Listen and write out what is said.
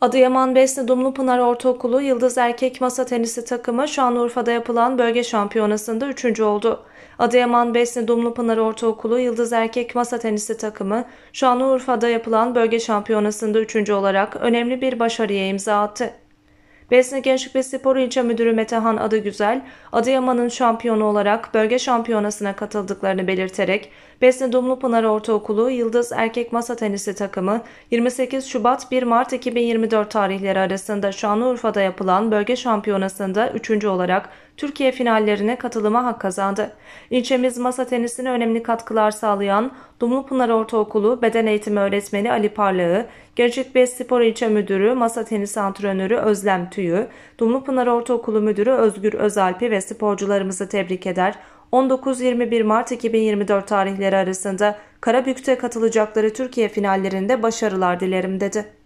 Adıyaman Besni Dumlupınar Ortaokulu Yıldız Erkek Masa Tenisi takımı şu an Urfa'da yapılan bölge şampiyonasında 3. oldu. Adıyaman Besni Dumlupınar Ortaokulu Yıldız Erkek Masa Tenisi takımı şu an Urfa'da yapılan bölge şampiyonasında 3. olarak önemli bir başarıya imza attı. Besne Gençlik ve Spor İlçe Müdürü Metehan Adıgüzel, Adıyaman'ın şampiyonu olarak bölge şampiyonasına katıldıklarını belirterek, Besne Dumlupınar Ortaokulu Yıldız Erkek Masa Tenisi takımı 28 Şubat 1 Mart 2024 tarihleri arasında Şanlıurfa'da yapılan bölge şampiyonasında 3. olarak Türkiye finallerine katılıma hak kazandı. İlçemiz masa tenisine önemli katkılar sağlayan Dumlupınar Ortaokulu Beden Eğitimi Öğretmeni Ali Parlağı, Gerçek Best Spor İlçe Müdürü, Masa tenis Antrenörü Özlem Tüyü, Dumlupınar Ortaokulu Müdürü Özgür Özalpi ve sporcularımızı tebrik eder. 19-21 Mart 2024 tarihleri arasında Karabük'te katılacakları Türkiye finallerinde başarılar dilerim dedi.